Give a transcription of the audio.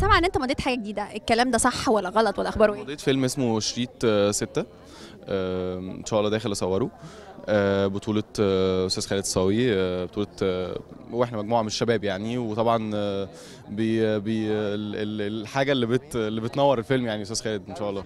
سامعه ان انت مضيت حاجه جديده الكلام ده صح ولا غلط ولا اخباره ايه مضيت فيلم اسمه شريط آه، ستة آه، ان شاء الله داخل اصوره آه، بطولة أستاذ خالد صاوي بطولة وإحنا مجموعة من الشباب يعني وطبعا بي بي الحاجة اللي بت اللي بتنور الفيلم يعني أستاذ خالد إن شاء الله